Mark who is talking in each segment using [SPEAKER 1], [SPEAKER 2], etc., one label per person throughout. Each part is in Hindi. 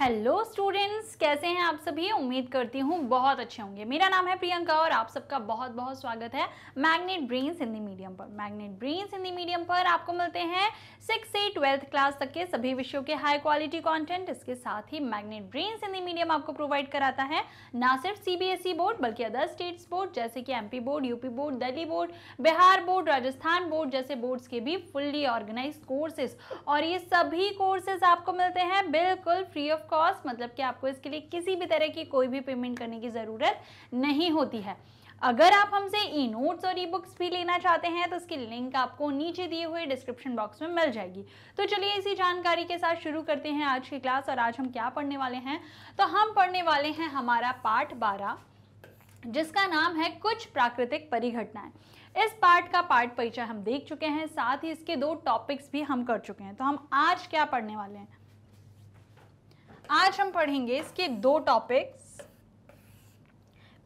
[SPEAKER 1] हेलो स्टूडेंट्स कैसे हैं आप सभी उम्मीद करती हूँ बहुत अच्छे होंगे मेरा नाम है प्रियंका और आप सबका बहुत बहुत स्वागत है मैग्नेट ब्रेन्स हिंदी मीडियम पर मैग्नेट ब्रेन्स हिंदी मीडियम पर आपको मिलते हैं सिक्स से ट्वेल्थ क्लास तक के सभी विषयों के हाई क्वालिटी कंटेंट इसके साथ ही मैग्नेट ब्रेन्स हिंदी मीडियम आपको प्रोवाइड कराता है ना सिर्फ सी बोर्ड e बल्कि अदर स्टेट्स बोर्ड जैसे कि M board UP board Delhi board Bihar board Rajasthan board जैसे बोर्ड्स के भी फुल्ली ऑर्गेनाइज कोर्सेज और ये सभी कोर्सेज आपको मिलते हैं बिल्कुल फ्री ऑफ कॉस्ट मतलब कि आपको इसके लिए किसी भी तरह की कोई भी पेमेंट करने की ज़रूरत नहीं होती है अगर आप हमसे ई नोट्स और ई बुक्स भी लेना चाहते हैं तो इसकी लिंक आपको नीचे दिए हुए डिस्क्रिप्शन बॉक्स में मिल जाएगी तो चलिए इसी जानकारी के साथ शुरू करते हैं आज की क्लास और आज हम क्या पढ़ने वाले हैं तो हम पढ़ने वाले हैं हमारा पार्ट बारह जिसका नाम है कुछ प्राकृतिक परिघटनाएं इस पार्ट का पार्ट परिचय हम देख चुके हैं साथ ही इसके दो टॉपिक्स भी हम कर चुके हैं तो हम आज क्या पढ़ने वाले हैं आज हम पढ़ेंगे इसके दो टॉपिक्स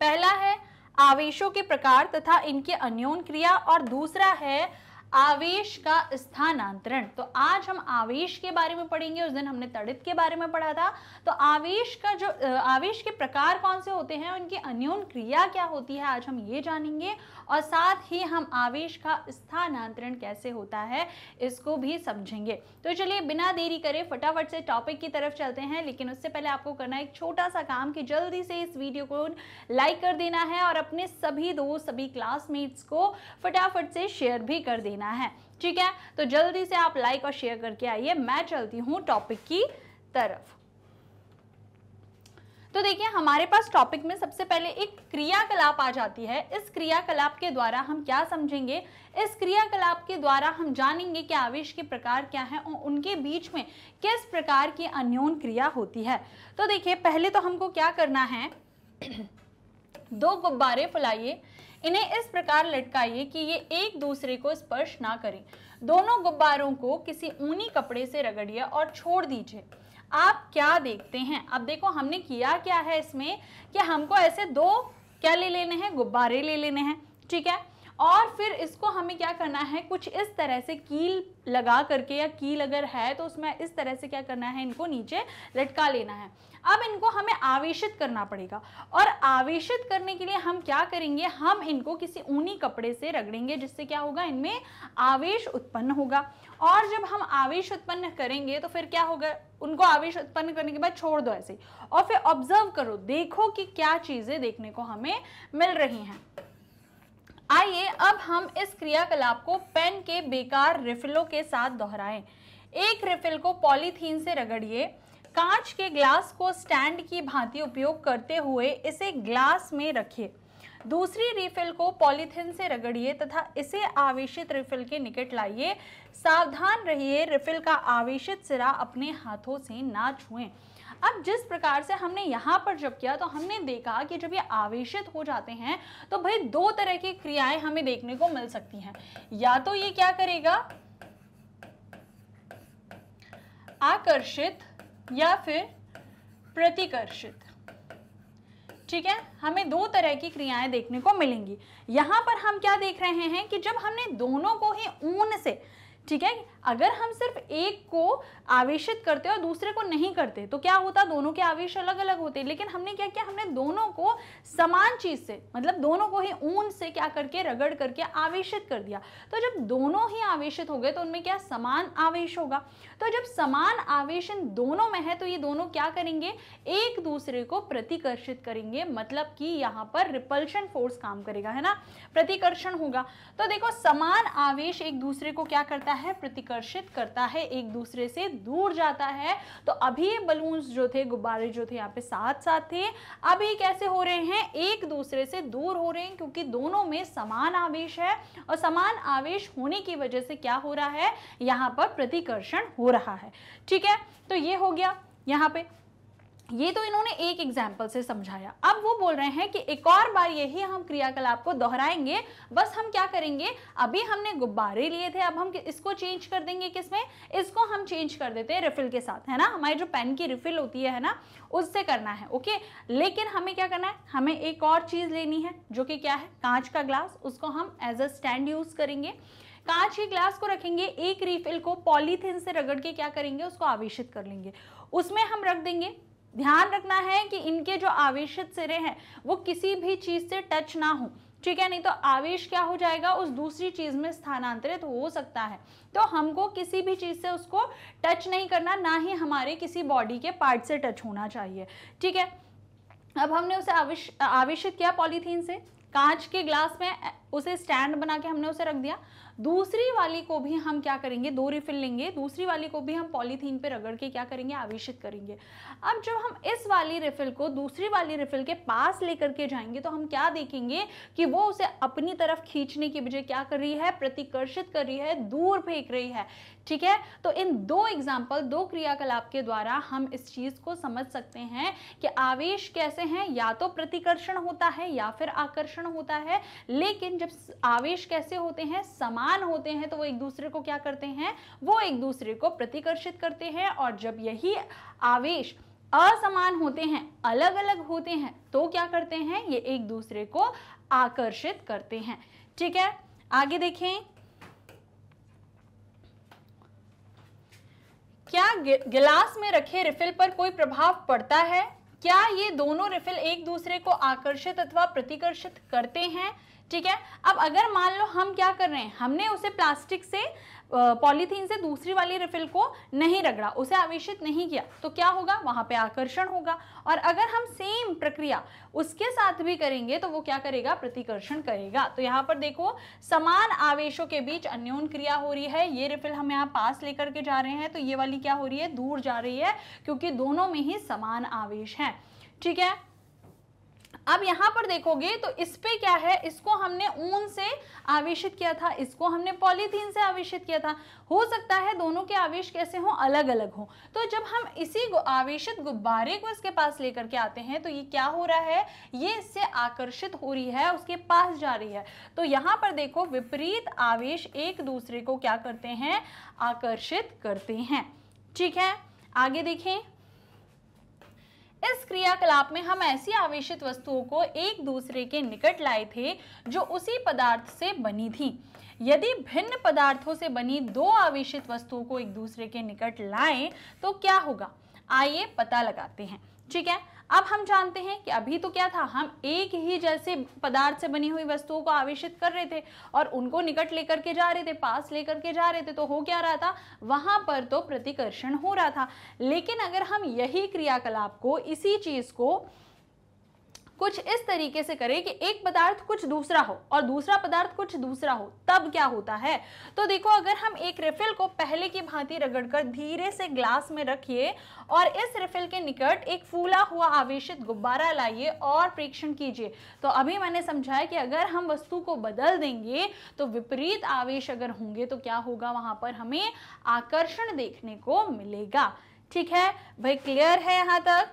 [SPEAKER 1] पहला है आवेशों के प्रकार तथा इनके अन्योन क्रिया और दूसरा है आवेश का स्थानांतरण तो आज हम आवेश के बारे में पढ़ेंगे उस दिन हमने तड़ित के बारे में पढ़ा था तो आवेश का जो आवेश के प्रकार कौन से होते हैं उनकी अन्योन क्रिया क्या होती है आज हम ये जानेंगे और साथ ही हम आवेश का स्थानांतरण कैसे होता है इसको भी समझेंगे तो चलिए बिना देरी करे फटाफट से टॉपिक की तरफ चलते हैं लेकिन उससे पहले आपको करना एक छोटा सा काम कि जल्दी से इस वीडियो को लाइक कर देना है और अपने सभी दोस्त सभी क्लासमेट्स को फटाफट से शेयर भी कर देना है ठीक है तो जल्दी से आप लाइक और शेयर करके आइए मैं चलती हूँ टॉपिक की तरफ तो देखिए हमारे पास टॉपिक में सबसे पहले एक क्रियाकलाप आ जाती है इस क्रियाकलाप के द्वारा हम क्या समझेंगे इस क्रियाकलाप के द्वारा हम जानेंगे कि आवेश के प्रकार क्या हैं और उनके बीच में किस प्रकार की अन्योन क्रिया होती है तो देखिए पहले तो हमको क्या करना है दो गुब्बारे फुलाइए इन्हें इस प्रकार लटकाइए कि ये एक दूसरे को स्पर्श ना करें दोनों गुब्बारों को किसी ऊनी कपड़े से रगड़िए और छोड़ दीजिए आप क्या देखते हैं अब देखो हमने किया क्या है इसमें कि हमको ऐसे दो क्या ले लेने हैं गुब्बारे ले लेने हैं ठीक है और फिर इसको हमें क्या करना है कुछ इस तरह से कील लगा करके या कील अगर है तो उसमें इस तरह से क्या करना है इनको नीचे लटका लेना है अब इनको हमें आवेशित करना पड़ेगा और आवेशित करने के लिए हम क्या करेंगे हम इनको किसी ऊनी कपड़े से रगड़ेंगे जिससे क्या होगा इनमें आवेश उत्पन्न होगा और जब हम आवेश उत्पन्न करेंगे तो फिर क्या होगा उनको आवेश उत्पन्न करने के बाद छोड़ दो ऐसे और फिर ऑब्जर्व करो देखो कि क्या चीज़ें देखने को हमें मिल रही हैं आइए अब हम इस क्रियाकलाप को पेन के बेकार रिफिलों के साथ दोहराएं एक रिफिल को पॉलीथीन से रगड़िए कांच के ग्लास को स्टैंड की भांति उपयोग करते हुए इसे ग्लास में रखिए दूसरी रिफिल को पॉलीथिन से रगड़िए तथा इसे आवेशित रिफिल के निकट लाइए सावधान रहिए रिफिल का आवेशित सिरा अपने हाथों से ना छुएं अब जिस प्रकार से हमने यहाँ पर जब किया तो हमने देखा कि जब ये आवेशित हो जाते हैं तो भाई दो तरह की क्रियाएं हमें देखने को मिल सकती हैं या तो ये क्या करेगा आकर्षित या फिर प्रतिकर्षित ठीक है हमें दो तरह की क्रियाएं देखने को मिलेंगी यहां पर हम क्या देख रहे हैं कि जब हमने दोनों को ही ऊन से ठीक है अगर हम सिर्फ एक को आवेशित करते और दूसरे को नहीं करते तो क्या होता दोनों के आवेश अलग अलग होते लेकिन हमने क्या किया हमने दोनों को समान चीज से मतलब दोनों को ही ऊन से क्या करके रगड़ करके आवेशित कर दिया तो जब दोनों ही आवेशित हो गए तो उनमें क्या समान आवेश होगा तो जब समान आवेश दोनों में है तो ये दोनों क्या करेंगे एक दूसरे को प्रतिकर्षित करेंगे मतलब कि यहाँ पर रिपल्शन फोर्स काम करेगा है ना प्रतिकर्षण होगा तो देखो समान आवेश एक दूसरे को क्या करता है प्रतिकर्षण आकर्षित करता है एक दूसरे से दूर जाता है तो अभी ये बलून्स जो थे गुब्बारे जो थे यहाँ पे साथ साथ थे अब ये कैसे हो रहे हैं एक दूसरे से दूर हो रहे हैं क्योंकि दोनों में समान आवेश है और समान आवेश होने की वजह से क्या हो रहा है यहाँ पर प्रतिकर्षण हो रहा है ठीक है तो ये हो गया यहाँ पे ये तो इन्होंने एक एग्जाम्पल से समझाया अब वो बोल रहे हैं कि एक और बार यही हम क्रियाकलाप को दोहराएंगे बस हम क्या करेंगे अभी हमने गुब्बारे लिए थे अब हम इसको चेंज कर देंगे किसमें इसको हम चेंज कर देते हैं रिफिल के साथ है ना हमारी जो पेन की रिफिल होती है ना उससे करना है ओके लेकिन हमें क्या करना है हमें एक और चीज़ लेनी है जो कि क्या है कांच का ग्लास उसको हम एज अ स्टैंड यूज़ करेंगे कांच के ग्लास को रखेंगे एक रिफिल को पॉलीथिन से रगड़ के क्या करेंगे उसको आवेशित कर लेंगे उसमें हम रख देंगे ध्यान रखना है कि इनके जो आवेशित सिरे हैं वो किसी भी चीज़ से टच ना हो ठीक है नहीं तो आवेश क्या हो जाएगा उस दूसरी चीज़ में स्थानांतरित हो सकता है तो हमको किसी भी चीज़ से उसको टच नहीं करना ना ही हमारे किसी बॉडी के पार्ट से टच होना चाहिए ठीक है अब हमने उसे आवेश आवेशित किया पॉलीथीन से कांच के ग्लास में उसे स्टैंड बना के हमने उसे रख दिया दूसरी वाली को भी हम क्या करेंगे दो रिफिल लेंगे दूसरी वाली को भी हम पॉलीथीन पे रगड़ के क्या करेंगे आवेशित करेंगे अब जब हम इस वाली रिफिल को दूसरी वाली रिफिल के पास लेकर के जाएंगे तो हम क्या देखेंगे कि वो उसे अपनी तरफ खींचने की बजाय क्या कर रही है प्रतिकर्षित कर रही है दूर फेंक रही है ठीक है तो इन दो एग्जाम्पल दो क्रियाकलाप के द्वारा हम इस चीज़ को समझ सकते हैं कि आवेश कैसे हैं या तो प्रतिकर्षण होता है या फिर आकर्षण होता है लेकिन जब आवेश कैसे होते हैं समान होते हैं तो वो एक दूसरे को क्या करते हैं वो एक दूसरे को प्रतिकर्षित करते हैं और जब यही आवेश असमान होते हैं अलग अलग होते हैं तो क्या करते हैं ये एक दूसरे को आकर्षित करते हैं ठीक है आगे देखें क्या गिलास में रखे रिफिल पर कोई प्रभाव पड़ता है क्या ये दोनों रिफिल एक दूसरे को आकर्षित अथवा प्रतिकर्षित करते हैं ठीक है अब अगर मान लो हम क्या कर रहे हैं हमने उसे प्लास्टिक से पॉलीथीन से दूसरी वाली रिफिल को नहीं रगड़ा उसे आवेशित नहीं किया तो क्या होगा वहां पे आकर्षण होगा और अगर हम सेम प्रक्रिया उसके साथ भी करेंगे तो वो क्या करेगा प्रतिकर्षण करेगा तो यहाँ पर देखो समान आवेशों के बीच अन्योन क्रिया हो रही है ये रिफिल हम यहाँ पास लेकर के जा रहे हैं तो ये वाली क्या हो रही है दूर जा रही है क्योंकि दोनों में ही समान आवेश है ठीक है अब यहाँ पर देखोगे तो इस पे क्या है इसको हमने ऊन से आवेशित किया था इसको हमने पॉलीथीन से आवेश किया था हो सकता है दोनों के आवेश कैसे हो अलग अलग हो तो जब हम इसी आवेशित गुब्बारे को इसके पास लेकर के आते हैं तो ये क्या हो रहा है ये इससे आकर्षित हो रही है उसके पास जा रही है तो यहाँ पर देखो विपरीत आवेश एक दूसरे को क्या करते हैं आकर्षित करते हैं ठीक है आगे देखें इस क्रियाकलाप में हम ऐसी आवेशित वस्तुओं को एक दूसरे के निकट लाए थे जो उसी पदार्थ से बनी थी यदि भिन्न पदार्थों से बनी दो आवेशित वस्तुओं को एक दूसरे के निकट लाएं तो क्या होगा आइए पता लगाते हैं ठीक है अब हम जानते हैं कि अभी तो क्या था हम एक ही जैसे पदार्थ से बनी हुई वस्तुओं को आवेशित कर रहे थे और उनको निकट लेकर के जा रहे थे पास लेकर के जा रहे थे तो हो क्या रहा था वहां पर तो प्रतिकर्षण हो रहा था लेकिन अगर हम यही क्रियाकलाप को इसी चीज को कुछ इस तरीके से करें कि एक पदार्थ कुछ दूसरा हो और दूसरा पदार्थ कुछ दूसरा हो तब क्या होता है तो देखो अगर हम एक रिफिल को पहले की भांति रगड़कर धीरे से ग्लास में रखिए और इस रिफिल के निकट एक फूला हुआ आवेशित गुब्बारा लाइए और प्रेक्षण कीजिए तो अभी मैंने समझाया कि अगर हम वस्तु को बदल देंगे तो विपरीत आवेश अगर होंगे तो क्या होगा वहां पर हमें आकर्षण देखने को मिलेगा ठीक है भाई क्लियर है यहाँ तक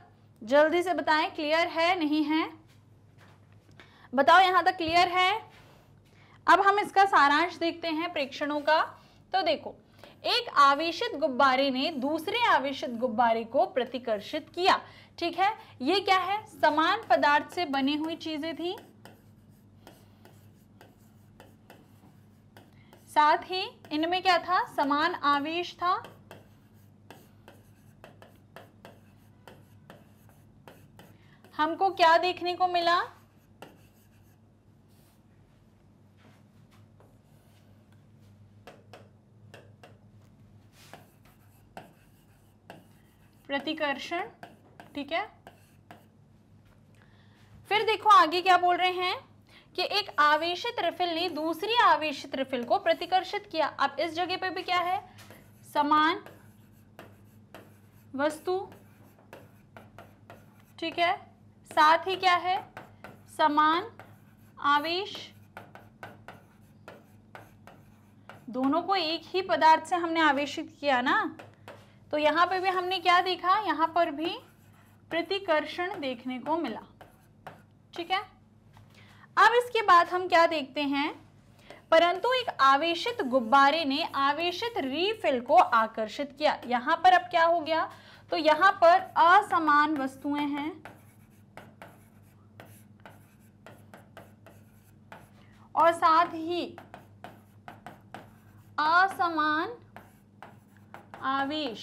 [SPEAKER 1] जल्दी से बताएं क्लियर है नहीं है बताओ यहाँ तक क्लियर है अब हम इसका सारांश देखते हैं प्रेक्षणों का तो देखो एक आवेशित गुब्बारे ने दूसरे आवेशित गुब्बारे को प्रतिकर्षित किया ठीक है ये क्या है समान पदार्थ से बनी हुई चीजें थी साथ ही इनमें क्या था समान आवेश था हमको क्या देखने को मिला प्रतिकर्षण ठीक है फिर देखो आगे क्या बोल रहे हैं कि एक आवेशित रिफिल ने दूसरी आवेशित रिफिल को प्रतिकर्षित किया अब इस जगह पे भी क्या है समान वस्तु ठीक है साथ ही क्या है समान आवेश दोनों को एक ही पदार्थ से हमने आवेशित किया ना तो यहाँ पे भी हमने क्या देखा यहाँ पर भी प्रतिकर्षण देखने को मिला ठीक है अब इसके बाद हम क्या देखते हैं परंतु एक आवेशित गुब्बारे ने आवेशित रीफिल को आकर्षित किया यहां पर अब क्या हो गया तो यहां पर असमान वस्तुएं हैं और साथ ही असमान आवेश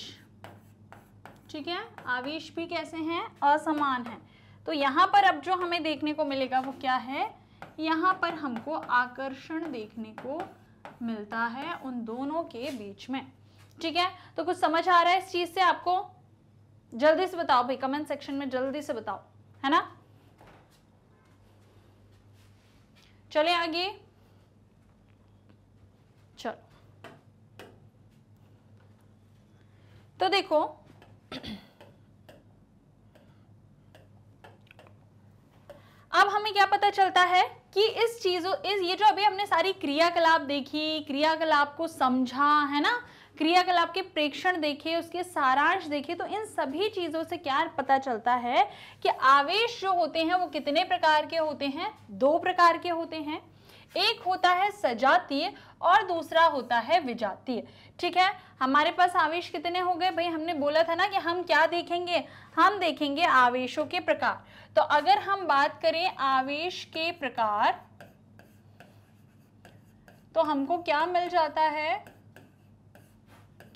[SPEAKER 1] ठीक है आवेश भी कैसे हैं असमान हैं तो यहाँ पर अब जो हमें देखने को मिलेगा वो क्या है यहाँ पर हमको आकर्षण देखने को मिलता है उन दोनों के बीच में ठीक है तो कुछ समझ आ रहा है इस चीज़ से आपको जल्दी से बताओ भाई कमेंट सेक्शन में जल्दी से बताओ है ना चले आगे तो देखो अब हमें क्या पता चलता है कि इस चीजों इस ये जो अभी हमने सारी क्रियाकलाप देखी क्रियाकलाप को समझा है ना क्रियाकलाप के प्रेक्षण देखे उसके सारांश देखे तो इन सभी चीज़ों से क्या पता चलता है कि आवेश जो होते हैं वो कितने प्रकार के होते हैं दो प्रकार के होते हैं एक होता है सजातीय और दूसरा होता है विजातीय ठीक है हमारे पास आवेश कितने हो गए भाई हमने बोला था ना कि हम क्या देखेंगे हम देखेंगे आवेशों के प्रकार तो अगर हम बात करें आवेश के प्रकार तो हमको क्या मिल जाता है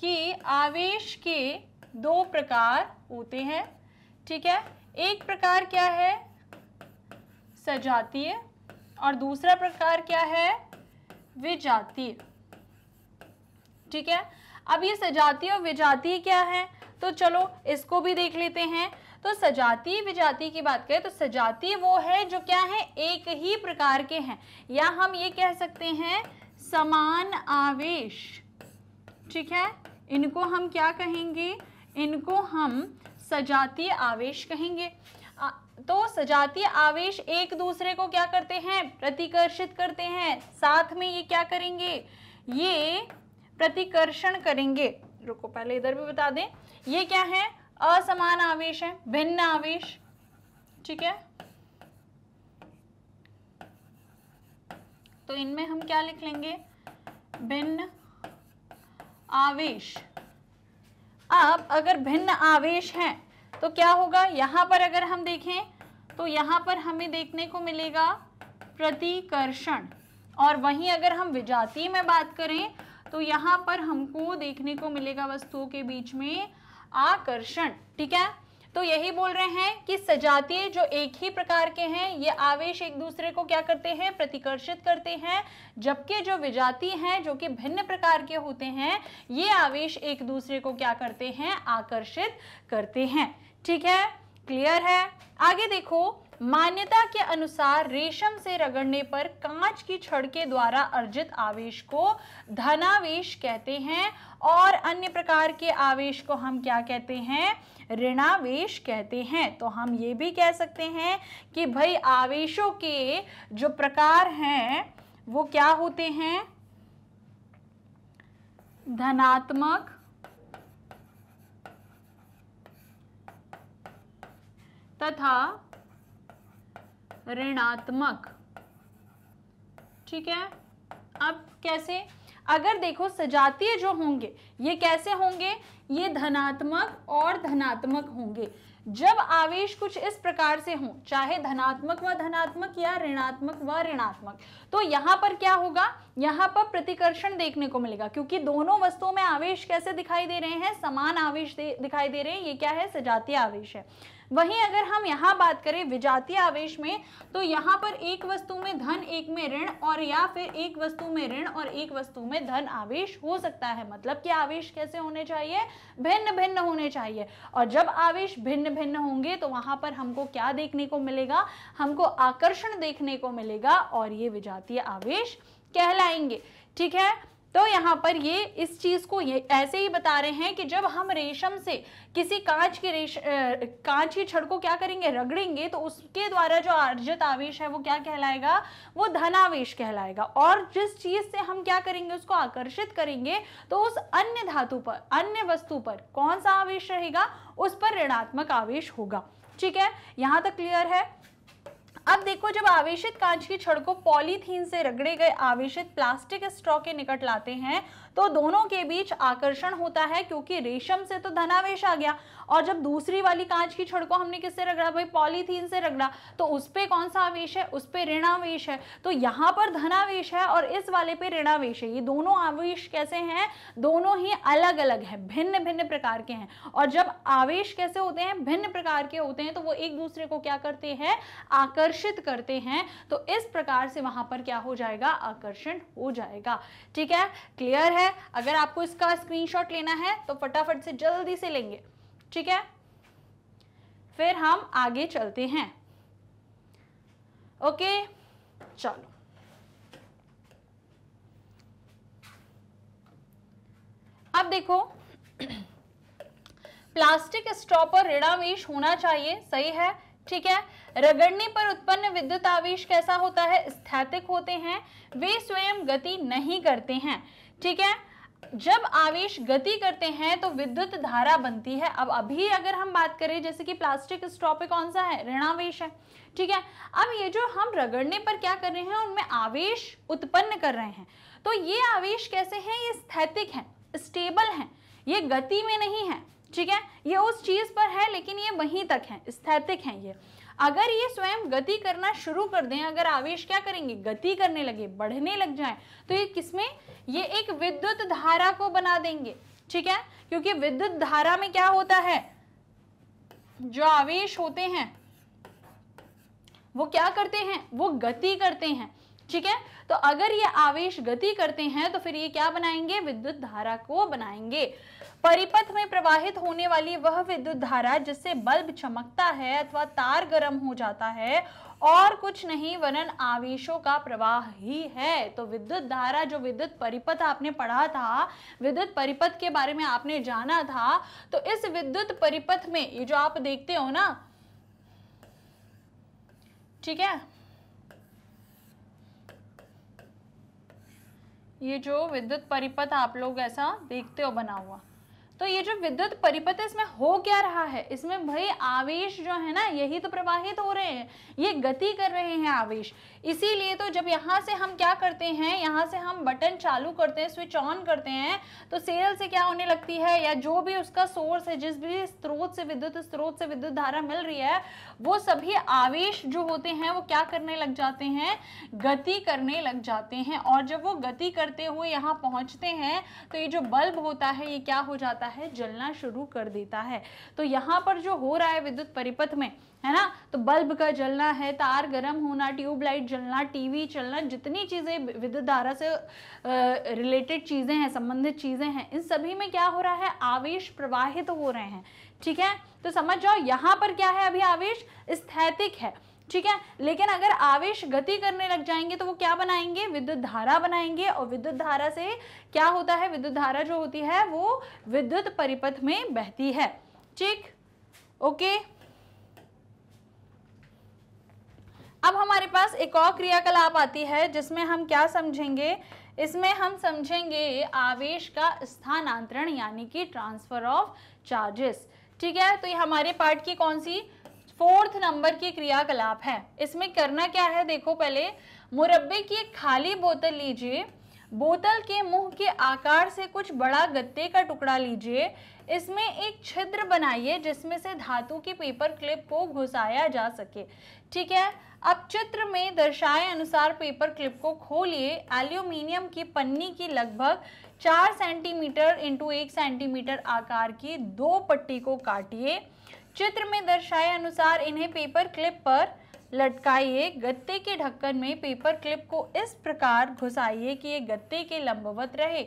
[SPEAKER 1] कि आवेश के दो प्रकार होते हैं ठीक है एक प्रकार क्या है सजातीय और दूसरा प्रकार क्या है विजातीय ठीक है अब ये सजातीय और विजातीय क्या है तो चलो इसको भी देख लेते हैं तो सजातीय विजातीय की बात करें तो सजातीय वो है जो क्या है एक ही प्रकार के हैं या हम ये कह सकते हैं समान आवेश ठीक है इनको हम क्या कहेंगे इनको हम सजातीय आवेश कहेंगे तो सजातीय आवेश एक दूसरे को क्या करते हैं प्रतिकर्षित करते हैं साथ में ये क्या करेंगे ये प्रतिकर्षण करेंगे रुको पहले इधर भी बता दें ये क्या है असमान आवेश है भिन्न आवेश ठीक है तो इनमें हम क्या लिख लेंगे भिन्न आवेश अब अगर भिन्न आवेश हैं तो क्या होगा यहां पर अगर हम देखें तो यहां पर हमें देखने को मिलेगा प्रतिकर्षण और वहीं अगर हम विजातीय में बात करें तो यहां पर हमको देखने को मिलेगा वस्तुओं के बीच में आकर्षण ठीक है तो यही बोल रहे हैं कि सजातीय जो एक ही प्रकार के हैं ये आवेश एक दूसरे को क्या करते हैं प्रतिकर्षित करते हैं जबकि जो विजातीय हैं जो कि भिन्न प्रकार के होते हैं ये आवेश एक दूसरे को क्या करते हैं आकर्षित करते हैं ठीक है क्लियर है आगे देखो मान्यता के अनुसार रेशम से रगड़ने पर कांच की छड़ के द्वारा अर्जित आवेश को धनावेश कहते हैं और अन्य प्रकार के आवेश को हम क्या कहते हैं ऋणावेश कहते हैं तो हम ये भी कह सकते हैं कि भाई आवेशों के जो प्रकार हैं वो क्या होते हैं धनात्मक तथा ऋणात्मक ठीक है अब कैसे अगर देखो सजातीय जो होंगे ये कैसे होंगे ये धनात्मक और धनात्मक होंगे जब आवेश कुछ इस प्रकार से हो चाहे धनात्मक व धनात्मक या ऋणात्मक व ऋणात्मक तो यहाँ पर क्या होगा यहाँ पर प्रतिकर्षण देखने को मिलेगा क्योंकि दोनों वस्तुओं में आवेश कैसे दिखाई दे रहे हैं समान आवेश दिखाई दे रहे हैं ये क्या है सजातीय आवेश है वहीं अगर हम यहाँ बात करें विजातीय आवेश में तो यहाँ पर एक वस्तु में धन एक में ऋण और या फिर एक वस्तु में ऋण और एक वस्तु में धन आवेश हो सकता है मतलब कि आवेश कैसे होने चाहिए भिन्न भिन्न होने चाहिए और जब आवेश भिन्न भिन्न होंगे तो वहां पर हमको क्या देखने को मिलेगा हमको आकर्षण देखने को मिलेगा और ये विजातीय आवेश कहलाएंगे ठीक है तो यहाँ पर ये इस चीज़ को ये ऐसे ही बता रहे हैं कि जब हम रेशम से किसी कांच के रेश कांच की छड़ को क्या करेंगे रगड़ेंगे तो उसके द्वारा जो अर्जित आवेश है वो क्या कहलाएगा वो धनावेश कहलाएगा और जिस चीज़ से हम क्या करेंगे उसको आकर्षित करेंगे तो उस अन्य धातु पर अन्य वस्तु पर कौन सा आवेश रहेगा उस पर ऋणात्मक आवेश होगा ठीक है यहाँ तक क्लियर है अब देखो जब आवेशित कांच की छड़ को पॉलीथीन से रगड़े गए आवेशित प्लास्टिक स्ट्रॉ के निकट लाते हैं तो दोनों के बीच आकर्षण होता है क्योंकि रेशम से तो धनावेश आ गया और जब दूसरी वाली कांच की छड़ को हमने किससे रगड़ा भाई पॉलीथीन से रगड़ा तो उस पर कौन सा आवेश है उस पर ऋणावेश है तो यहाँ पर धनावेश है और इस वाले पे ऋणावेश है ये दोनों आवेश कैसे हैं दोनों ही अलग अलग हैं भिन्न भिन्न प्रकार के हैं और जब आवेश कैसे होते हैं भिन्न प्रकार के होते हैं तो वो एक दूसरे को क्या करते हैं आकर्षित करते हैं तो इस प्रकार से वहां पर क्या हो जाएगा आकर्षण हो जाएगा ठीक है क्लियर है है अगर आपको इसका स्क्रीनशॉट लेना है तो फटाफट से जल्दी से लेंगे ठीक है फिर हम आगे चलते हैं ओके चलो अब देखो प्लास्टिक स्ट्रॉ पर ऋणावेश होना चाहिए सही है ठीक है रगड़ने पर उत्पन्न विद्युत आवेश कैसा होता है स्थैतिक होते हैं वे स्वयं गति नहीं करते हैं ठीक है जब आवेश गति करते हैं तो विद्युत धारा बनती है अब अभी अगर हम बात करें जैसे कि प्लास्टिक स्ट्रॉ पे कौन सा है ऋणावेश है ठीक है अब ये जो हम रगड़ने पर क्या कर रहे हैं उनमें आवेश उत्पन्न कर रहे हैं तो ये आवेश कैसे हैं ये स्थैतिक हैं स्टेबल हैं ये गति में नहीं है ठीक है ये उस चीज़ पर है लेकिन ये वहीं तक है स्थैतिक है ये अगर ये स्वयं गति करना शुरू कर दें अगर आवेश क्या करेंगे गति करने लगे बढ़ने लग जाए तो ये किसमें ये एक विद्युत धारा को बना देंगे ठीक है क्योंकि विद्युत धारा में क्या होता है जो आवेश होते हैं वो क्या करते हैं वो गति करते हैं ठीक है तो अगर ये आवेश गति करते हैं तो फिर ये क्या बनाएंगे विद्युत धारा को बनाएंगे परिपथ में प्रवाहित होने वाली वह विद्युत धारा जिससे बल्ब चमकता है अथवा तार गर्म हो जाता है और कुछ नहीं वरन आवेशों का प्रवाह ही है तो विद्युत धारा जो विद्युत परिपथ आपने पढ़ा था विद्युत परिपथ के बारे में आपने जाना था तो इस विद्युत परिपथ में ये जो आप देखते हो ना ठीक है ये जो विद्युत परिपथ आप लोग ऐसा देखते हो बना हुआ तो ये जो विद्युत परिपथ इसमें हो क्या रहा है इसमें भाई आवेश जो है ना यही तो प्रवाहित हो रहे हैं ये गति कर रहे हैं आवेश इसीलिए तो जब यहाँ से हम क्या करते हैं यहाँ से हम बटन चालू करते हैं स्विच ऑन करते हैं तो सेल से क्या होने लगती है या जो भी उसका सोर्स है जिस भी स्रोत से विद्युत स्रोत से विद्युत धारा मिल रही है वो सभी आवेश जो होते हैं वो क्या करने लग जाते हैं गति करने लग जाते हैं और जब वो गति करते हुए यहाँ पहुंचते हैं तो ये जो बल्ब होता है ये क्या हो जाता है है जलना शुरू कर देता है तो यहाँ पर जो हो रहा है विद्युत परिपथ में है ना तो बल्ब का जलना है तार गर्म होना ट्यूबलाइट जलना टीवी चलना जितनी चीज़ें विद्युत धारा से रिलेटेड चीज़ें हैं संबंधित चीज़ें हैं इन सभी में क्या हो रहा है आवेश प्रवाहित तो हो रहे हैं ठीक है तो समझ जाओ यहाँ पर क्या है अभी आवेश स्थैतिक है ठीक है लेकिन अगर आवेश गति करने लग जाएंगे तो वो क्या बनाएंगे विद्युत धारा बनाएंगे और विद्युत धारा से क्या होता है विद्युत धारा जो होती है वो विद्युत परिपथ में बहती है ठीक ओके अब हमारे पास एक और क्रियाकलाप आती है जिसमें हम क्या समझेंगे इसमें हम समझेंगे आवेश का स्थानांतरण यानी कि ट्रांसफर ऑफ चार्जेस ठीक है तो ये हमारे पार्ट की कौन सी फोर्थ नंबर की क्रियाकलाप है इसमें करना क्या है देखो पहले मुरब्बे की एक खाली बोतल लीजिए बोतल के मुंह के आकार से कुछ बड़ा गत्ते का टुकड़ा लीजिए इसमें एक छिद्र बनाइए जिसमें से धातु की पेपर क्लिप को घुसाया जा सके ठीक है अब चित्र में दर्शाए अनुसार पेपर क्लिप को खोलिए एल्यूमिनियम की पन्नी की लगभग चार सेंटीमीटर इंटू एक सेंटीमीटर आकार की दो पट्टी को काटिए चित्र में दर्शाए अनुसार इन्हें पेपर क्लिप पर लटकाइए गत्ते के ढक्कन में पेपर क्लिप को इस प्रकार घुसाइए कि ये गत्ते के लंबवत रहे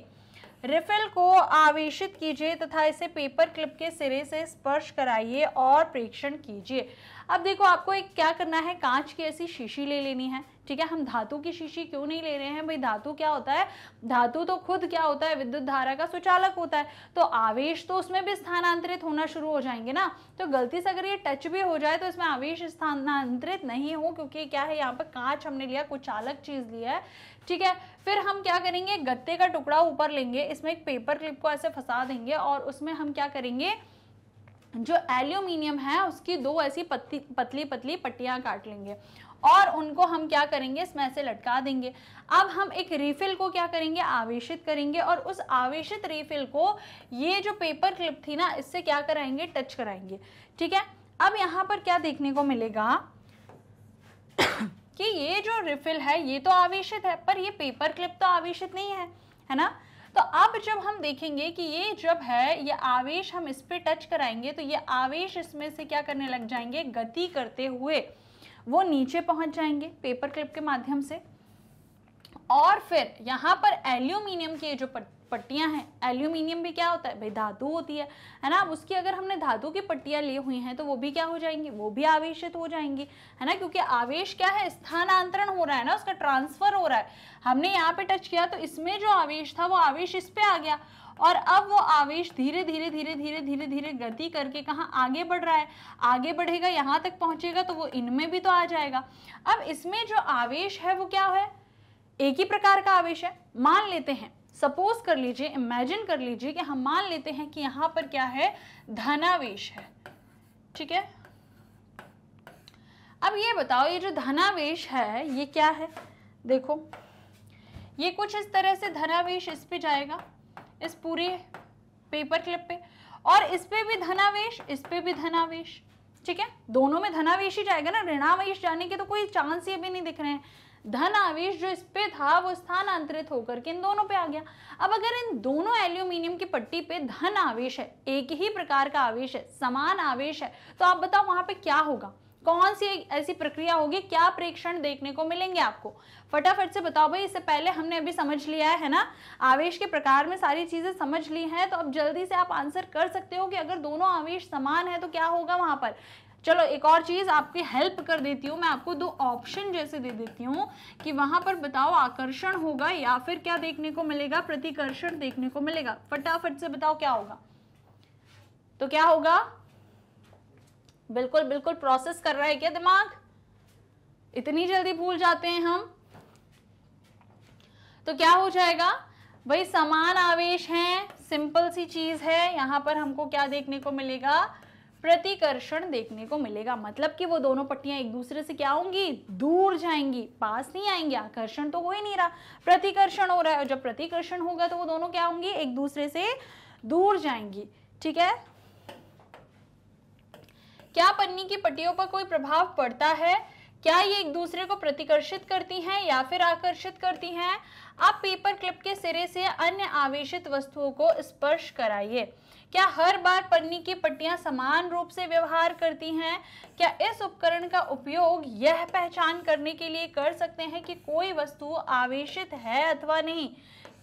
[SPEAKER 1] रिफिल को आवेशित कीजिए तथा इसे पेपर क्लिप के सिरे से स्पर्श कराइए और प्रेक्षण कीजिए अब देखो आपको एक क्या करना है कांच की ऐसी शीशी ले लेनी है ठीक है हम धातु की शीशी क्यों नहीं ले रहे हैं भाई धातु क्या होता है धातु तो खुद क्या होता है विद्युत धारा का सुचालक होता है तो आवेश तो उसमें भी स्थानांतरित होना शुरू हो जाएंगे ना तो गलती से अगर ये टच भी हो जाए तो इसमें आवेश स्थानांतरित नहीं हो क्योंकि क्या है यहाँ पर कांच हमने लिया कुचालक चीज़ लिया है ठीक है फिर हम क्या करेंगे गत्ते का टुकड़ा ऊपर लेंगे इसमें एक पेपर क्लिप को ऐसे फंसा देंगे और उसमें हम क्या करेंगे जो एल्यूमिनियम है उसकी दो ऐसी पतली पतली पतली काट लेंगे और उनको हम क्या करेंगे इसमें ऐसे लटका देंगे अब हम एक रिफिल को क्या करेंगे आवेशित करेंगे और उस आवेशित रिफिल को ये जो पेपर क्लिप थी ना इससे क्या कराएंगे टच कराएंगे ठीक है अब यहाँ पर क्या देखने को मिलेगा कि ये जो रिफिल है ये तो आवेशित है पर ये पेपर क्लिप तो आवेशित नहीं है है ना तो अब जब हम देखेंगे कि ये जब है ये आवेश हम इस पर टच कराएंगे तो ये आवेश इसमें से क्या करने लग जाएंगे गति करते हुए वो नीचे पहुंच जाएंगे पेपर क्लिप के माध्यम से और फिर यहाँ पर एल्यूमिनियम की जो पट्टियाँ हैं एल्यूमिनियम भी क्या होता है भाई धातु होती है है ना उसकी अगर हमने धातु की पट्टियाँ ली हुई हैं तो वो भी क्या हो जाएंगी वो भी आवेशित हो जाएंगी है ना क्योंकि आवेश क्या है स्थानांतरण हो रहा है ना उसका ट्रांसफर हो रहा है हमने यहाँ पे टच किया तो इसमें जो आवेश था वो आवेश इस पर आ गया और अब वो आवेश धीरे धीरे धीरे धीरे धीरे धीरे गति करके कहाँ आगे बढ़ रहा है आगे बढ़ेगा यहाँ तक पहुँचेगा तो वो इनमें भी तो आ जाएगा अब इसमें जो आवेश है वो क्या है एक ही प्रकार का आवेश है मान लेते हैं सपोज कर लीजिए इमेजिन कर लीजिए कि हम मान लेते हैं कि यहाँ पर क्या है धनावेश है ठीक है अब ये बताओ ये जो धनावेश है ये क्या है देखो ये कुछ इस तरह से धनावेश इस पे जाएगा इस पूरे पेपर क्लिप पे और इस पे भी धनावेश इस पे भी धनावेश ठीक है दोनों में धनावेश ही जाएगा ना ऋणावेश जाने के तो कोई चांस ये भी नहीं दिख रहे हैं धन आवेश जो इस पे था वो स्थानांतरित होकर के इन दोनों पे आ गया अब अगर इन दोनों एल्यूमिनियम की पट्टी पे धन आवेश है एक ही प्रकार का आवेश है समान आवेश है तो आप बताओ वहां पे क्या होगा कौन सी ऐसी प्रक्रिया होगी क्या प्रेक्षण देखने को मिलेंगे आपको फटाफट से बताओ भाई इससे पहले हमने अभी समझ लिया है ना आवेश के प्रकार में सारी चीज़ें समझ ली हैं तो अब जल्दी से आप आंसर कर सकते हो कि अगर दोनों आवेश समान है तो क्या होगा वहां पर चलो एक और चीज़ आपकी हेल्प कर देती हूँ मैं आपको दो ऑप्शन जैसे दे देती हूँ कि वहां पर बताओ आकर्षण होगा या फिर क्या देखने को मिलेगा प्रतिकर्षण देखने को मिलेगा फटाफट से बताओ क्या होगा तो क्या होगा बिल्कुल बिल्कुल प्रोसेस कर रहा है क्या दिमाग इतनी जल्दी भूल जाते हैं हम तो क्या हो जाएगा भाई समान आवेश है सिंपल सी चीज है यहां पर हमको क्या देखने को मिलेगा प्रतिकर्षण देखने को मिलेगा मतलब कि वो दोनों पट्टियां एक दूसरे से क्या होंगी दूर जाएंगी पास नहीं आएंगी आकर्षण तो हो ही नहीं रहा प्रतिकर्षण हो रहा है और जब प्रतिकर्षण होगा तो वो दोनों क्या होंगी एक दूसरे से दूर जाएंगी ठीक है क्या पन्नी की पट्टियों पर कोई प्रभाव पड़ता है क्या ये एक दूसरे को प्रतिकर्षित करती हैं या फिर आकर्षित करती हैं आप पेपर क्लिप के सिरे से अन्य आवेशित वस्तुओं को स्पर्श कराइए क्या हर बार पन्नी की पट्टियां समान रूप से व्यवहार करती हैं क्या इस उपकरण का उपयोग यह पहचान करने के लिए कर सकते हैं कि कोई वस्तु आवेशित है अथवा नहीं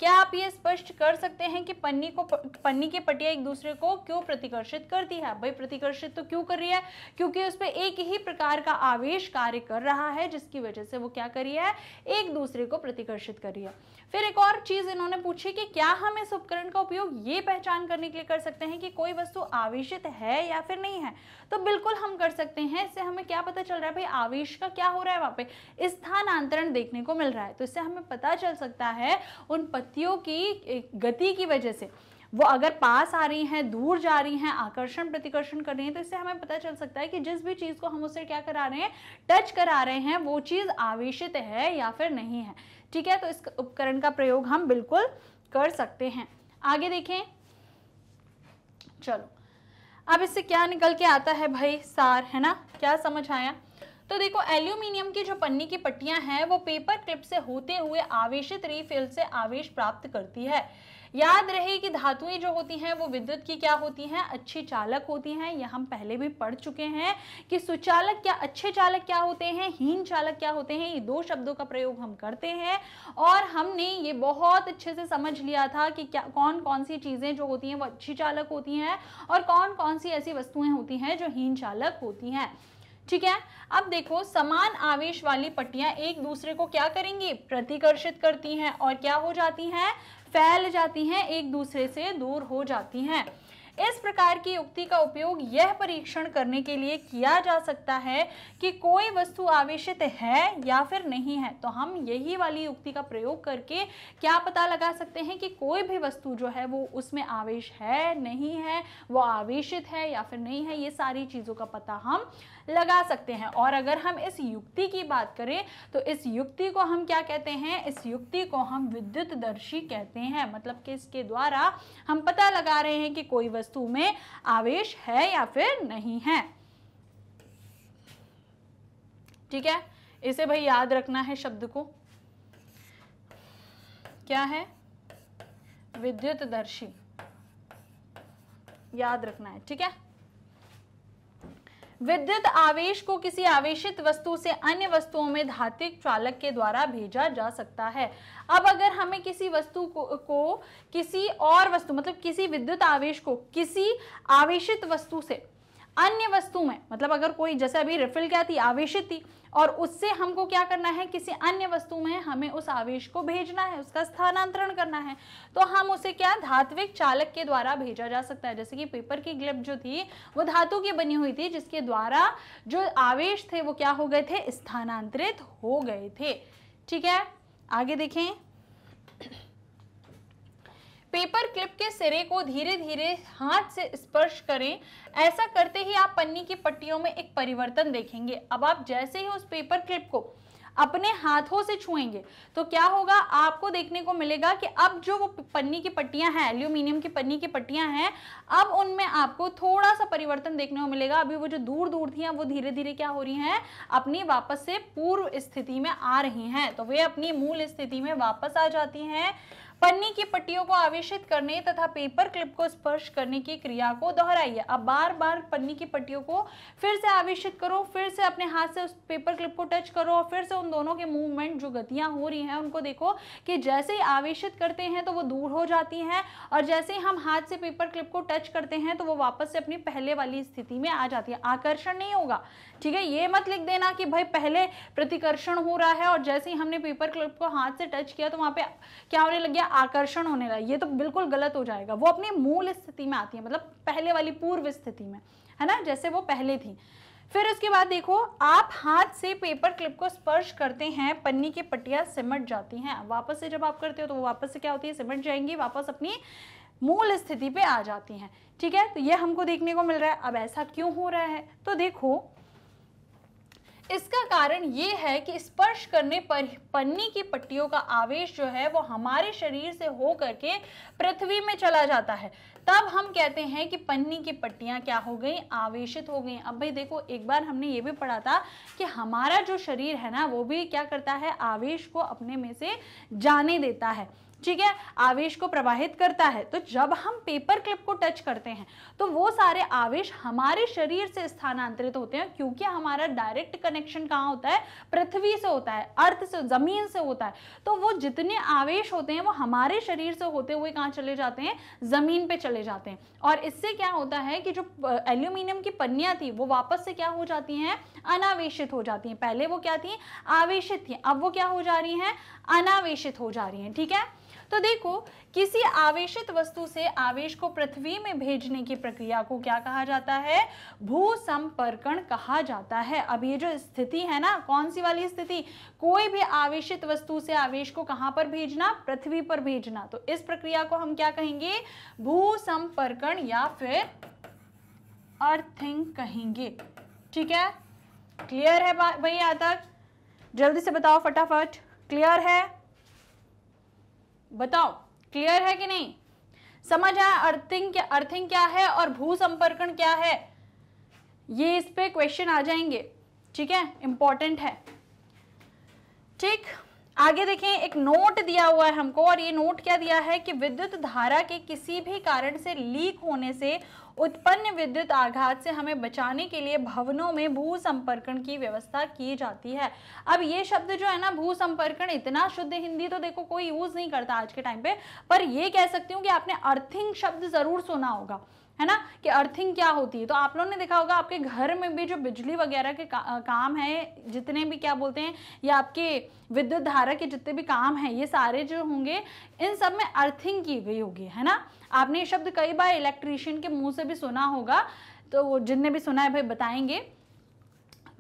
[SPEAKER 1] क्या आप ये स्पष्ट कर सकते हैं कि पन्नी को पन्नी की पटिया एक दूसरे को क्यों प्रतिकर्षित करती है भाई प्रतिकर्षित तो क्यों कर रही है क्योंकि उस पर एक ही प्रकार का आवेश कार्य कर रहा है जिसकी वजह से वो क्या कर रही है एक दूसरे को प्रतिकर्षित कर रही है फिर एक और चीज़ इन्होंने पूछी कि क्या हम इस उपकरण का उपयोग ये पहचान करने के लिए कर सकते हैं कि कोई वस्तु आवेशित है या फिर नहीं है तो बिल्कुल हम कर सकते हैं इससे हमें क्या पता चल रहा है भाई आवेश का क्या हो रहा है वहां पे स्थानांतरण देखने को मिल रहा है तो इससे हमें पता चल सकता है उन पत्थर शक्तियों की गति की वजह से वो अगर पास आ रही हैं दूर जा रही हैं आकर्षण प्रतिकर्षण कर रही हैं तो इससे हमें पता चल सकता है कि जिस भी चीज़ को हम उससे क्या करा रहे हैं टच करा रहे हैं वो चीज़ आवेशित है या फिर नहीं है ठीक है तो इस उपकरण का प्रयोग हम बिल्कुल कर सकते हैं आगे देखें चलो अब इससे क्या निकल के आता है भाई सार है ना क्या समझ आया तो देखो एल्यूमिनियम की जो पन्नी की पट्टियां हैं वो पेपर क्लिप से होते हुए आवेशित रिफिल से आवेश प्राप्त करती है याद रहे कि धातुएं जो होती हैं वो विद्युत की क्या होती हैं अच्छी चालक होती हैं यह हम पहले भी पढ़ चुके हैं कि सुचालक क्या अच्छे चालक क्या होते हैं हीन चालक क्या होते हैं ये दो शब्दों का प्रयोग हम करते हैं और हमने ये बहुत अच्छे से समझ लिया था कि क्या कौन कौन सी चीज़ें जो होती हैं वो अच्छी चालक होती हैं और कौन कौन सी ऐसी वस्तुएं होती हैं जो हीन चालक होती हैं ठीक है अब देखो समान आवेश वाली पट्टियां एक दूसरे को क्या करेंगी प्रतिकर्षित करती हैं और क्या हो जाती हैं फैल जाती हैं एक दूसरे से दूर हो जाती हैं इस प्रकार की युक्ति का उपयोग यह परीक्षण करने के लिए किया जा सकता है कि कोई वस्तु आवेशित है या फिर नहीं है तो हम यही वाली युक्ति का प्रयोग करके क्या पता लगा सकते हैं कि कोई भी वस्तु जो है वो उसमें आवेश है नहीं है वो आवेशित है या फिर नहीं है ये सारी चीज़ों का पता हम लगा सकते हैं और अगर हम इस युक्ति की बात करें तो इस युक्ति को हम क्या कहते हैं इस युक्ति को हम विद्युत दर्शी कहते हैं मतलब कि इसके द्वारा हम पता लगा रहे हैं कि कोई वस्तु में आवेश है या फिर नहीं है ठीक है इसे भाई याद रखना है शब्द को क्या है विद्युत दर्शी याद रखना है ठीक है विद्युत आवेश को किसी आवेशित वस्तु से अन्य वस्तुओं में धात्विक चालक के द्वारा भेजा जा सकता है अब अगर हमें किसी वस्तु को, को किसी और वस्तु मतलब किसी विद्युत आवेश को किसी आवेशित वस्तु से अन्य वस्तु में मतलब अगर कोई जैसे अभी रिफिल क्या थी आवेशित थी और उससे हमको क्या करना है किसी अन्य वस्तु में हमें उस आवेश को भेजना है उसका स्थानांतरण करना है तो हम उसे क्या धात्विक चालक के द्वारा भेजा जा सकता है जैसे कि पेपर की ग्लिप जो थी वो धातु की बनी हुई थी जिसके द्वारा जो आवेश थे वो क्या हो गए थे स्थानांतरित हो गए थे ठीक है आगे देखें पेपर क्लिप के सिरे को धीरे धीरे हाथ से स्पर्श करें ऐसा करते ही आप पन्नी की पट्टियों में एक परिवर्तन देखेंगे अब आप जैसे ही उस पेपर क्लिप को अपने हाथों से छुएंगे तो क्या होगा आपको देखने को मिलेगा कि अब जो वो पन्नी की पट्टियां हैं एल्यूमिनियम की पन्नी की पट्टियां हैं अब उनमें आपको थोड़ा सा परिवर्तन देखने को मिलेगा अभी वो जो दूर दूर थी वो धीरे धीरे क्या हो रही हैं अपनी वापस से पूर्व स्थिति में आ रही हैं तो वे अपनी मूल स्थिति में वापस आ जाती हैं पन्नी की पट्टियों को आवेशित करने तथा पेपर क्लिप को स्पर्श करने की क्रिया को दोहराइए अब बार बार पन्नी की पट्टियों को फिर से आवेशित करो फिर से अपने हाथ से उस पेपर क्लिप को टच करो और फिर से उन दोनों के मूवमेंट जो गतियां हो रही हैं उनको देखो कि जैसे ही आवेशित करते हैं तो वो दूर हो जाती हैं और जैसे ही हम हाथ से पेपर क्लिप को टच करते हैं तो वो वापस से अपनी पहले वाली स्थिति में आ जाती है आकर्षण नहीं होगा ठीक है ये मत लिख देना कि भाई पहले प्रतिकर्षण हो रहा है और जैसे ही हमने पेपर क्लिप को हाथ से टच किया तो वहाँ पे क्या होने लग गया आकर्षण होने लगा ये तो बिल्कुल गलत हो जाएगा वो अपनी मूल स्थिति में आती है मतलब पहले वाली पूर्व स्थिति में है ना जैसे वो पहले थी फिर उसके बाद देखो आप हाथ से पेपर क्लिप को स्पर्श करते हैं पन्नी की पट्टियां सिमट जाती हैं वापस से जब आप करते हो तो वो वापस से क्या होती है सिमट जाएंगी वापस अपनी मूल स्थिति पे आ जाती हैं ठीक है तो ये हमको देखने को मिल रहा है अब ऐसा क्यों हो रहा है तो देखो इसका कारण ये है कि स्पर्श करने पर पन्नी की पट्टियों का आवेश जो है वो हमारे शरीर से हो करके पृथ्वी में चला जाता है तब हम कहते हैं कि पन्नी की पट्टियाँ क्या हो गई आवेशित हो गई अब भाई देखो एक बार हमने ये भी पढ़ा था कि हमारा जो शरीर है ना वो भी क्या करता है आवेश को अपने में से जाने देता है ठीक है आवेश को प्रवाहित करता है तो जब हम पेपर क्लिप को टच करते हैं तो वो सारे आवेश हमारे शरीर से स्थानांतरित होते हैं क्योंकि हमारा डायरेक्ट कनेक्शन कहाँ होता है पृथ्वी से होता है अर्थ से जमीन से होता है तो वो जितने आवेश होते हैं वो हमारे शरीर से होते हुए कहाँ चले जाते हैं जमीन पर चले जाते हैं और इससे क्या होता है कि जो एल्यूमिनियम की पन्नियाँ थी वो वापस से क्या हो जाती हैं अनावेशित हो जाती हैं पहले वो क्या थी आवेशित थी अब वो क्या हो जा रही हैं अनावेशित हो जा रही हैं ठीक है तो देखो किसी आवेशित वस्तु से आवेश को पृथ्वी में भेजने की प्रक्रिया को क्या कहा जाता है भूसंपर्कण कहा जाता है अब ये जो स्थिति है ना कौन सी वाली स्थिति कोई भी आवेशित वस्तु से आवेश को कहां पर भेजना पृथ्वी पर भेजना तो इस प्रक्रिया को हम क्या कहेंगे संपर्कण या फिर अर्थिंग कहेंगे ठीक है क्लियर है भाई तक जल्दी से बताओ फटाफट क्लियर है बताओ क्लियर है कि नहीं समझ आया अर्थिंग क्या अर्थिंग क्या है और भू संपर्कण क्या है ये इस पे क्वेश्चन आ जाएंगे ठीक है इंपॉर्टेंट है ठीक आगे देखें एक नोट दिया हुआ है हमको और ये नोट क्या दिया है कि विद्युत धारा के किसी भी कारण से लीक होने से उत्पन्न विद्युत आघात से हमें बचाने के लिए भवनों में भू संपर्कण की व्यवस्था की जाती है अब ये शब्द जो है ना भू संपर्कण इतना शुद्ध हिंदी तो देखो कोई यूज नहीं करता आज के टाइम पे पर यह कह सकती हूँ कि आपने अर्थिंग शब्द जरूर सुना होगा है ना कि अर्थिंग क्या होती है तो आप लोगों ने देखा होगा आपके घर में भी जो बिजली वगैरह के का, काम है जितने भी क्या बोलते हैं या आपके विद्युत धारा के जितने भी काम हैं ये सारे जो होंगे इन सब में अर्थिंग की गई होगी है ना आपने ये शब्द कई बार इलेक्ट्रीशियन के मुंह से भी सुना होगा तो जिनने भी सुना है भाई बताएंगे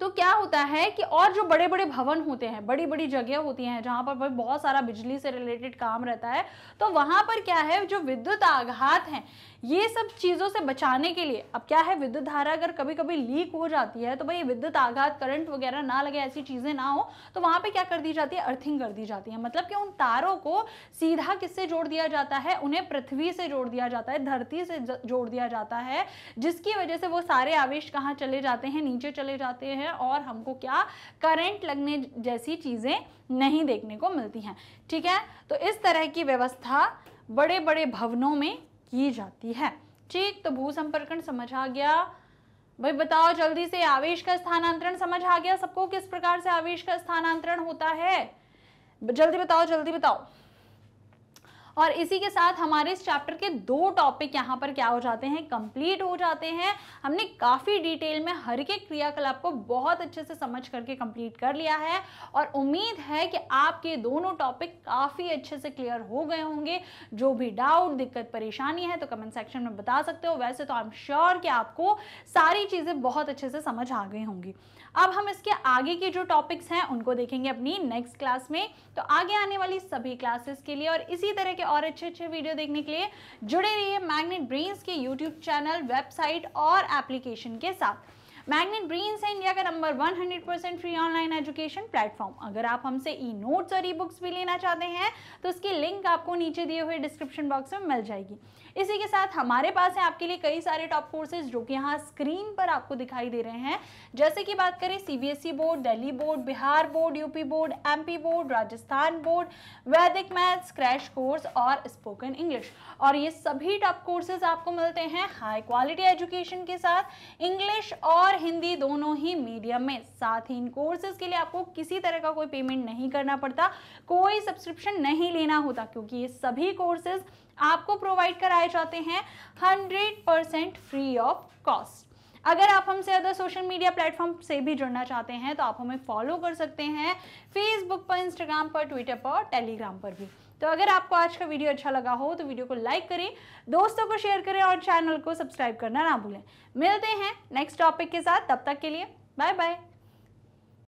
[SPEAKER 1] तो क्या होता है कि और जो बड़े बड़े भवन होते हैं बड़ी बड़ी जगह होती हैं जहाँ पर बहुत सारा बिजली से रिलेटेड काम रहता है तो वहाँ पर क्या है जो विद्युत आघात हैं ये सब चीज़ों से बचाने के लिए अब क्या है विद्युत धारा अगर कभी कभी लीक हो जाती है तो भाई विद्युत आघात करंट वगैरह ना लगे ऐसी चीज़ें ना हो तो वहाँ पे क्या कर दी जाती है अर्थिंग कर दी जाती है मतलब कि उन तारों को सीधा किससे जोड़ दिया जाता है उन्हें पृथ्वी से जोड़ दिया जाता है धरती से जोड़ दिया जाता है जिसकी वजह से वो सारे आवेश कहाँ चले जाते हैं नीचे चले जाते हैं और हमको क्या करंट लगने जैसी चीज़ें नहीं देखने को मिलती हैं ठीक है तो इस तरह की व्यवस्था बड़े बड़े भवनों में की जाती है ठीक तो भू संपर्कण समझ आ गया भाई बताओ जल्दी से आवेश का स्थानांतरण समझ आ गया सबको किस प्रकार से आवेश का स्थानांतरण होता है जल्दी बताओ जल्दी बताओ और इसी के साथ हमारे इस चैप्टर के दो टॉपिक यहाँ पर क्या हो जाते हैं कंप्लीट हो जाते हैं हमने काफ़ी डिटेल में हर एक क्रियाकलाप को बहुत अच्छे से समझ करके कंप्लीट कर लिया है और उम्मीद है कि आपके दोनों टॉपिक काफ़ी अच्छे से क्लियर हो गए होंगे जो भी डाउट दिक्कत परेशानी है तो कमेंट सेक्शन में बता सकते हो वैसे तो आई एम श्योर कि आपको सारी चीज़ें बहुत अच्छे से समझ आ गई होंगी अब हम इसके आगे के जो टॉपिक्स हैं उनको देखेंगे अपनी नेक्स्ट क्लास में तो आगे आने वाली सभी क्लासेस के लिए और इसी तरह के और अच्छे अच्छे वीडियो देखने के लिए जुड़े रहिए मैग्नेट ब्रेन्स के यूट्यूब चैनल वेबसाइट और एप्लीकेशन के साथ मैग्नेट ब्रेन्स है इंडिया का number one hundred percent free online education platform अगर आप हमसे ई नोट्स और ई बुक्स भी लेना चाहते हैं तो उसकी लिंक आपको नीचे दिए हुए डिस्क्रिप्शन बॉक्स में मिल जाएगी इसी के साथ हमारे पास है आपके लिए कई सारे टॉप कोर्सेज जो कि यहाँ स्क्रीन पर आपको दिखाई दे रहे हैं जैसे कि बात करें C board Delhi board Bihar board UP board M board Rajasthan board Vedic maths crash course और स्पोकन इंग्लिश और ये सभी टॉप कोर्सेज आपको मिलते हैं हाई क्वालिटी एजुकेशन के साथ इंग्लिश और और हिंदी दोनों ही मीडियम में साथ ही इन कोर्सेज के लिए आपको किसी तरह का कोई पेमेंट नहीं करना पड़ता कोई सब्सक्रिप्शन नहीं लेना होता क्योंकि ये सभी कोर्सेज आपको प्रोवाइड कराए जाते हैं hundred percent free of cost अगर आप हमसे अदर सोशल मीडिया प्लेटफॉर्म से भी जुड़ना चाहते हैं तो आप हमें फॉलो कर सकते हैं फेसबुक पर इंस्टाग्राम पर ट्विटर पर टेलीग्राम पर भी तो अगर आपको आज का वीडियो अच्छा लगा हो तो वीडियो को लाइक करें दोस्तों को शेयर करें और चैनल को सब्सक्राइब करना ना भूलें मिलते हैं नेक्स्ट टॉपिक के साथ तब तक के लिए बाय बाय